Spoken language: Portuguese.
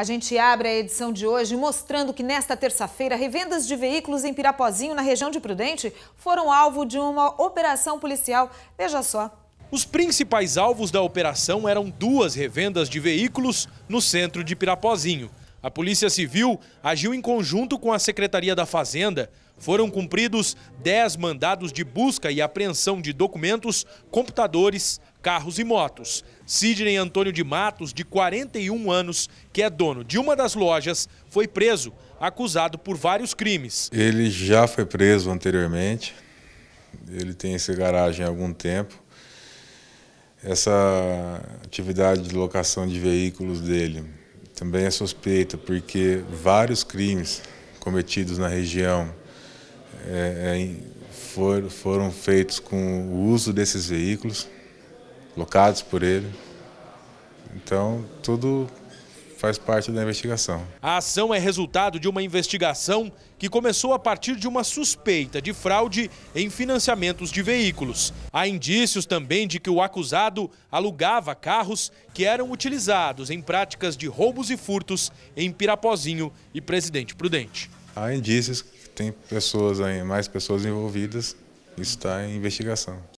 A gente abre a edição de hoje mostrando que nesta terça-feira, revendas de veículos em Pirapozinho, na região de Prudente, foram alvo de uma operação policial. Veja só. Os principais alvos da operação eram duas revendas de veículos no centro de Pirapozinho. A Polícia Civil agiu em conjunto com a Secretaria da Fazenda. Foram cumpridos 10 mandados de busca e apreensão de documentos, computadores, carros e motos. Sidney Antônio de Matos, de 41 anos, que é dono de uma das lojas, foi preso, acusado por vários crimes. Ele já foi preso anteriormente. Ele tem essa garagem há algum tempo. Essa atividade de locação de veículos dele também é suspeita porque vários crimes cometidos na região é, é for, foram feitos com o uso desses veículos, locados por ele. Então, tudo faz parte da investigação. A ação é resultado de uma investigação que começou a partir de uma suspeita de fraude em financiamentos de veículos. Há indícios também de que o acusado alugava carros que eram utilizados em práticas de roubos e furtos em Pirapozinho e Presidente Prudente. Há indícios que tem pessoas aí, mais pessoas envolvidas, está em investigação.